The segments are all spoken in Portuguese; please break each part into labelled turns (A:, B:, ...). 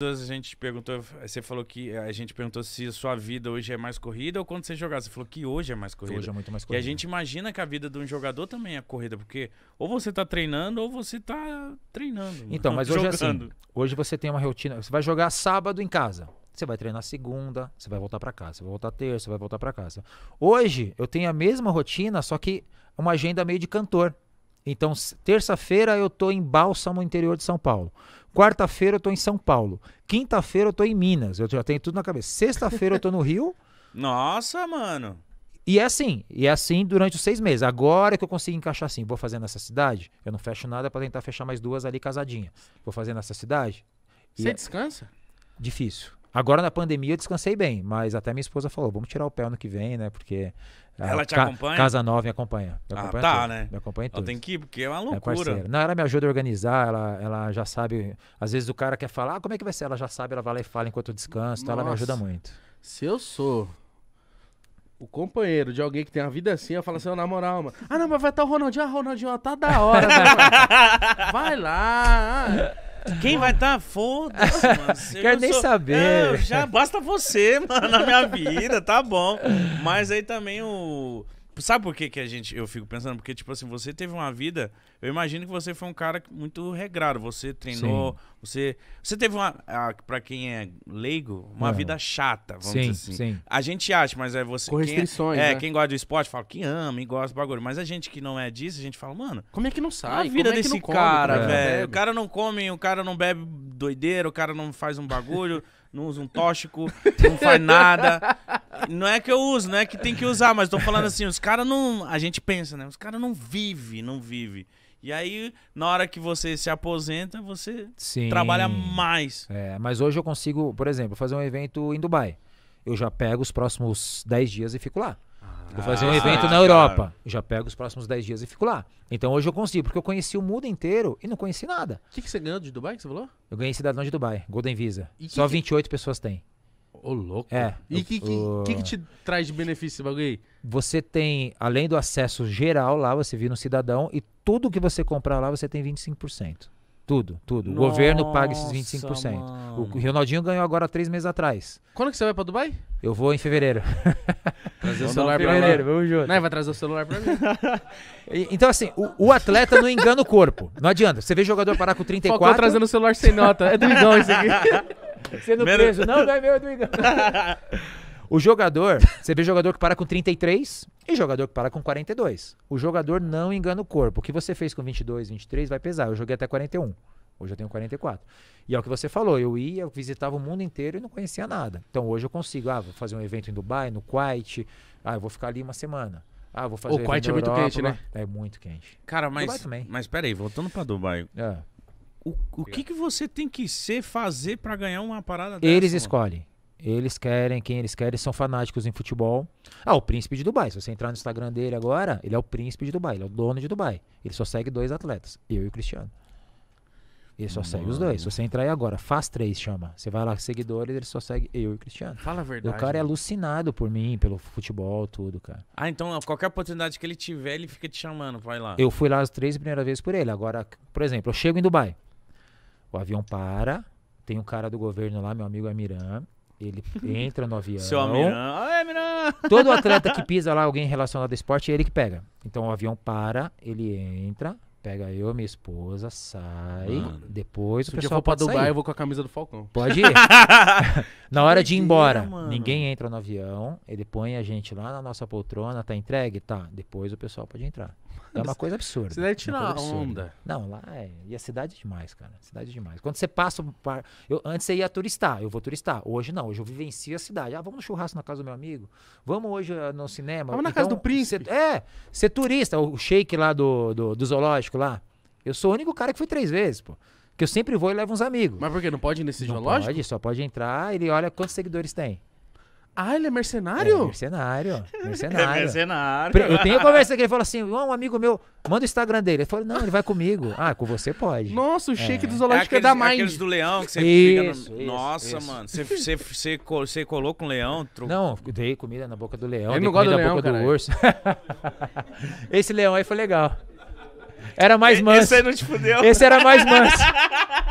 A: a gente perguntou, você falou que a gente perguntou se a sua vida hoje é mais corrida ou quando você jogava, você falou que hoje é mais corrida. Hoje é muito mais corrida. E a gente imagina que a vida de um jogador também é corrida, porque ou você tá treinando ou você tá treinando. Né? Então, mas hoje é assim,
B: hoje você tem uma rotina, você vai jogar sábado em casa. Você vai treinar segunda, você vai voltar para casa, você vai voltar terça, você vai voltar para casa. Hoje eu tenho a mesma rotina, só que uma agenda meio de cantor. Então, terça-feira eu tô em Bálsamo, interior de São Paulo. Quarta-feira eu tô em São Paulo. Quinta-feira eu tô em Minas. Eu já tenho tudo na cabeça. Sexta-feira eu tô no Rio. Nossa, mano. E é assim, e é assim durante os seis meses. Agora que eu consigo encaixar assim, vou fazer nessa cidade, eu não fecho nada para tentar fechar mais duas ali casadinha. Vou fazer nessa cidade. Você é... descansa? Difícil. Agora na pandemia eu descansei bem, mas até minha esposa falou: vamos tirar o pé ano que vem, né? Porque ah, ela te ca acompanha? Casa Nova me acompanha. Me ah, acompanha ah, tá, tudo. né? Me acompanha Ela tudo. tem que ir, porque
A: é uma é loucura. É
B: não, ela me ajuda a organizar, ela, ela já sabe. Às vezes o cara quer falar, ah, como é que vai ser? Ela já sabe, ela vai lá e fala enquanto eu descanso, então ela me ajuda muito. Se eu sou
A: o companheiro de alguém que tem uma vida assim, eu falo assim, eu na moral, mano. Ah, não, mas vai estar o Ronaldinho. Ah, Ronaldinho, tá da hora, né, Vai lá. Quem vai estar? Tá? Foda-se, mano. Quero nem sou... saber. É, já basta você, mano, na minha vida, tá bom. Mas aí também o. Sabe por que, que a gente, eu fico pensando? Porque, tipo assim, você teve uma vida. Eu imagino que você foi um cara muito regrado. Você treinou, sim. você. Você teve uma. Ah, quem é leigo, uma é. vida chata, vamos sim, dizer assim. Sim. A gente acha, mas é você. Com é- restrições. Quem é, né? quem gosta do esporte fala que ama e gosta do bagulho. Mas a gente que não é disso, a gente fala, mano. Como é que não sai? A vida é desse come, cara, é. velho. O cara não come, o cara não bebe doideira, o cara não faz um bagulho, não usa um tóxico, não faz nada. Não é que eu uso, não é que tem que usar, mas tô falando assim, os caras não. A gente pensa, né? Os caras não vive, não vive. E aí, na hora que você se aposenta, você Sim. trabalha mais.
B: É, mas hoje eu consigo, por exemplo, fazer um evento em Dubai. Eu já pego os próximos 10 dias e fico lá. Vou fazer um ah, evento na Europa. Já pego os próximos 10 dias e fico lá. Então hoje eu consigo, porque eu conheci o mundo inteiro e não conheci nada.
A: O que, que você ganhou de Dubai, que você falou?
B: Eu ganhei cidadão de Dubai, Golden Visa. E Só que 28 pessoas têm. Ô, louco. É. E o que, que, que, que te
A: traz de benefício
B: esse bagulho aí? Você tem, além do acesso geral lá, você vira um cidadão e tudo que você comprar lá você tem 25%. Tudo, tudo. Nossa, o governo paga esses 25%. Mano. O Ronaldinho ganhou agora três meses atrás.
A: Quando que você vai para Dubai?
B: Eu vou em fevereiro. Trazer o celular pra mim. Vamos junto. Não, vai trazer o celular pra mim. então, assim, o, o, atleta não engana o corpo. Não adianta. Você vê jogador parar com 34. Focou trazendo o celular sem nota. É doidão isso aqui.
A: Sendo Menos... preso. Não, não é meu, é doidão.
B: O jogador, você vê jogador que para com 33 e jogador que para com 42. O jogador não engana o corpo. O que você fez com 22, 23 vai pesar. Eu joguei até 41. Hoje eu tenho 44. E é o que você falou, eu ia, eu visitava o mundo inteiro e não conhecia nada. Então hoje eu consigo, ah, vou fazer um evento em Dubai, no Kuwait,
A: ah, eu vou ficar ali uma semana. Ah, vou fazer O Kuwait é muito quente, né? né? É muito quente. Cara, mas Dubai também. mas peraí, voltando para Dubai. É. O, o que que você tem que ser fazer para ganhar uma parada dessa? Eles escolhem.
B: Eles querem quem eles querem, são fanáticos em futebol. Ah, o príncipe de Dubai. Se você entrar no Instagram dele agora, ele é o príncipe de Dubai, ele é o dono de Dubai. Ele só segue dois atletas, eu e o Cristiano. Ele só Mano. segue os dois. Se você entrar aí agora, faz três, chama. Você vai lá, seguidores, ele só segue eu e o Cristiano. Fala a verdade. O cara é né? é alucinado por mim, pelo futebol, tudo, cara.
A: Ah, então qualquer oportunidade que ele tiver, ele fica te chamando, vai lá. Eu fui
B: lá as três primeiras vezes por ele. Agora, por exemplo, eu chego em Dubai. O avião para, tem um cara do governo lá, meu amigo Amiran. Ele entra no avião. Seu Amiran. Todo atleta que pisa lá, alguém relacionado ao esporte, é ele que pega. Então o avião para, ele entra, Pega eu, minha esposa, sai. Mano. Depois Se o pessoal eu for pra Dubai, sair. eu vou com a camisa do Falcão. Pode ir. na hora de ir embora, Mano. ninguém entra no avião. Ele põe a gente lá na nossa poltrona, tá entregue? Tá. Depois o pessoal pode entrar. É uma coisa absurda. Cidade é tira onda. Não, lá é. E a é cidade é demais, cara. Cidade é demais. Quando você passa. Par... Eu, antes você ia turistar, eu vou turistar. Hoje não, hoje eu vivencio a cidade. Ah, vamos no churrasco na casa do meu amigo. Vamos hoje ah, no cinema. Vamos então, na casa do príncipe. Cê, é, ser turista, o shake lá do, do, do zoológico lá. Eu sou o único cara que fui três vezes, pô. Que eu sempre vou e levo uns amigos. Mas por quê? Não pode ir nesse não zoológico? Pode, só pode entrar, ele olha quantos seguidores tem. Ah, ele é mercenário? É mercenário. Mercenário. É mercenário. Eu tenho conversa que ele falou assim: um amigo meu, manda o Instagram dele. Ele falou: não, ele vai comigo. Ah, com você pode. Nossa, o é. shake do é zoológico é, aqueles, é da Mind. Aqueles do leão que você isso, no... isso, Nossa, isso. mano. Você, você,
A: você, você colou com um leão? Tro... Não, dei comida na boca do leão. Ele não gosta do leão, boca do urso.
B: Esse leão aí foi legal. Era mais manso. Esse aí não te fudeu. Esse era mais manso.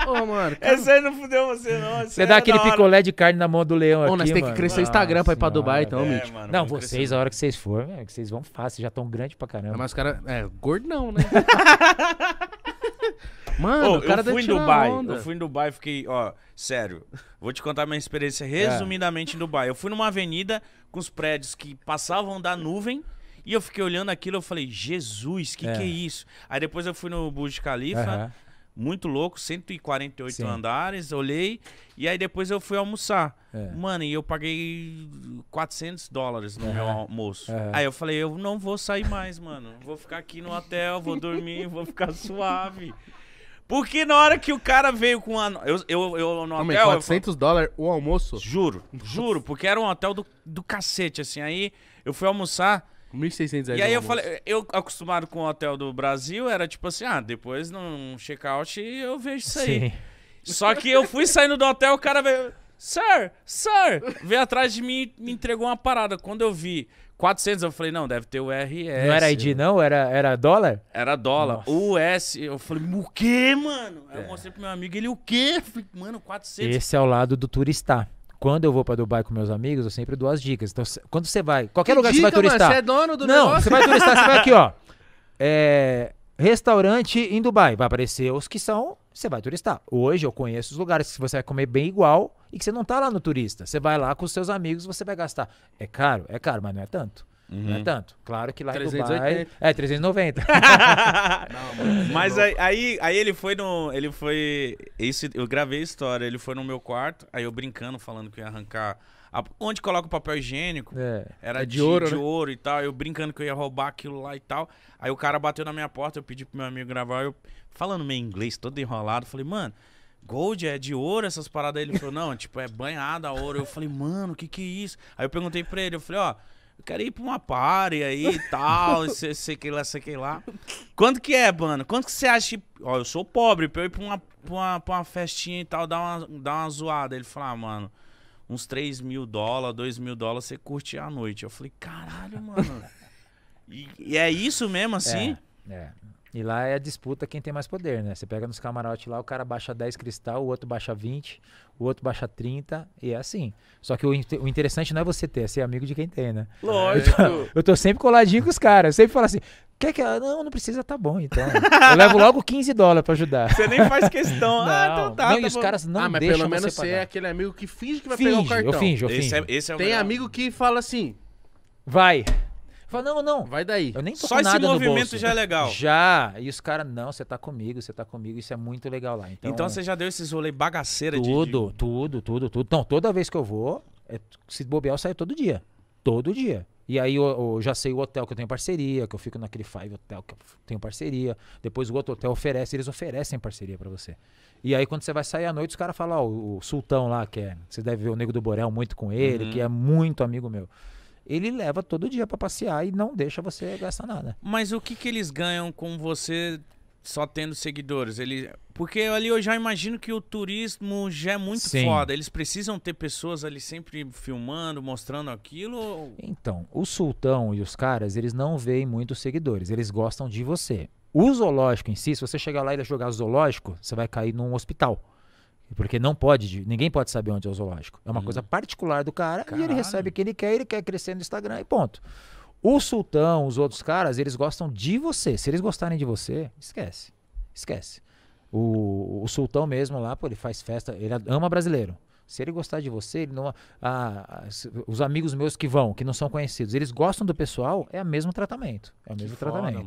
B: Ô, mano. Cara... Esse
A: aí não fudeu você, não. Esse você dá é aquele picolé
B: de carne na mão do leão Ô, aqui, nós tem que crescer o Instagram pra ir pra Dubai, então, é, Mitch. Mano, não, vocês, crescer. a hora que vocês forem, é, que vocês vão fácil, já estão grandes pra caramba. Mas o cara. É, gordão, né?
A: Mano, o cara eu fui tá em Dubai. Onda. Eu fui em Dubai, fiquei, ó, sério. Vou te contar minha experiência é. resumidamente é. em Dubai. Eu fui numa avenida com os prédios que passavam da nuvem e eu fiquei olhando aquilo, eu falei, Jesus, que é. que é isso? Aí depois eu fui no Burj Khalifa, uhum. muito louco, 148 Sim. andares, olhei. E aí depois eu fui almoçar. É. Mano, e eu paguei 400 dólares no meu almoço. Aí eu falei, eu não vou sair mais, mano. Vou ficar aqui no hotel, vou dormir, vou ficar suave. Porque na hora que o cara veio com a. Eu, eu, eu no hotel. Não, 400 eu... dólares o almoço? Juro, juro, porque era um hotel do, do cacete, assim. Aí eu fui almoçar. 1.600 reais. E aí eu falei, eu acostumado com o hotel do Brasil, era tipo assim, ah, depois num check-out eu vejo isso aí. Sim. Só que eu fui saindo do hotel, o cara veio, sir, sir, veio atrás de mim e me entregou uma parada. Quando eu vi 400, eu falei, não, deve ter o RS. Não era ID
B: não? Era, era dólar?
A: Era dólar. O US. Eu falei, o quê, mano? Aí eu é. mostrei pro meu amigo, ele, o quê? Eu falei, mano, 400. Esse
B: é o lado do turista. Quando eu vou para Dubai com meus amigos, eu sempre dou as dicas. Então, quando você vai, qualquer que lugar dica, que você vai turistar. Você é dono do Não, você vai turistar, você vai aqui, ó. É, restaurante em Dubai. Vai aparecer os que são, você vai turistar. Hoje eu conheço os lugares que você vai comer bem igual e que você não tá lá no turista. Você vai lá com os seus amigos, você vai gastar. É caro? É caro, mas não é tanto.
A: Uhum. Não é tanto. Claro que lá 380. em Dubai...
B: É, 390. não, Mas é
A: aí, aí, aí, ele foi no... Ele foi... Esse, eu gravei a história. Ele foi no meu quarto. Aí eu brincando, falando que ia arrancar... A, onde coloca o papel higiênico é, era é de, de, ouro, né? de né? ouro e tal. Eu brincando que eu ia roubar aquilo lá e tal. Aí o cara bateu na minha porta. Eu pedi pro meu amigo gravar. Eu falando meu inglês todo enrolado. Falei, mano... Gold é de ouro, essas paradas Ele falou, não, tipo, é banhada a ouro. Eu falei, mano, o que que é isso? Aí eu perguntei pra ele, eu falei, ó, oh, eu quero ir pra uma party aí e tal, sei, sei que lá, sei que lá. Quanto que é, mano? Quanto que você acha? Ó, eu sou pobre, pra eu ir pra uma, pra uma, pra uma festinha e tal, dar uma, dar uma zoada. Ele falou, ah, mano, uns 3 mil dólares, 2 mil dólares, você curte a noite. Eu falei, caralho, mano. e, e, é isso mesmo, assim? É, é. E lá é a disputa
B: quem tem mais poder, né? Você pega nos camarotes lá, o cara baixa 10 cristal, o outro baixa 20, o outro baixa 30, e é assim. Só que o, o interessante não é você ter, é ser amigo de quem tem, né? Lógico. Eu tô, eu tô sempre coladinho com os caras. Eu sempre falo assim, Quer que ela? Não, não precisa, tá bom, então. Eu levo logo 15 dólares pra ajudar. Você nem
A: faz questão. Ah, não, ah, então tá. Não, tá e os bom. caras não Ah, mas pelo menos você, é aquele amigo que finge que vai finge, pegar o cartão. Eu finge, eu finge. Esse é, esse é Tem melhor. amigo que fala assim... Vai.
B: Fala, não, não. Vai daí. Eu nem tô Só esse movimento já é legal. Já. E os caras, não, você tá comigo, você tá comigo, isso é muito legal lá. Então, então você já deu esses rolês bagaceira tudo, de. Tudo, tudo, tudo, tudo. Então, toda vez que eu vou, é se bobear, eu saio todo dia. Todo dia. E aí eu, eu, já sei o hotel que eu tenho parceria, que eu fico naquele Five Hotel que eu tenho parceria. Depois o outro hotel oferece, eles oferecem parceria para você. E aí quando você vai sair à noite, os caras falam, ó, o, o Sultão lá, que é, você deve ver o Nego do Borel muito com ele, uhum. que é muito amigo meu ele leva todo dia para passear e não deixa você gastar nada.
A: Mas o que, que eles ganham com você só tendo seguidores? Ele, porque ali eu já imagino que o turismo já é muito Sim. foda. Eles precisam ter pessoas ali sempre filmando, mostrando aquilo. Então, o sultão
B: e os caras, eles não veem muitos seguidores. Eles gostam de você. O zoológico em si, se você chegar lá e jogar zoológico, você vai cair num hospital. Porque não pode, ninguém pode saber onde é o zoológico. É uma hum. coisa uhum. particular do cara Caralho. e ele recebe quem ele quer, ele quer crescer no Instagram e ponto. O sultão, os outros caras, eles gostam de você. Se eles gostarem de você, esquece. Esquece. O, o sultão mesmo lá, pô, ele faz festa, ele ama brasileiro. Se ele gostar de você, ele não. Ah, ah os amigos meus que vão, que não são conhecidos, eles gostam do pessoal, é o mesmo tratamento. É o mesmo que tratamento.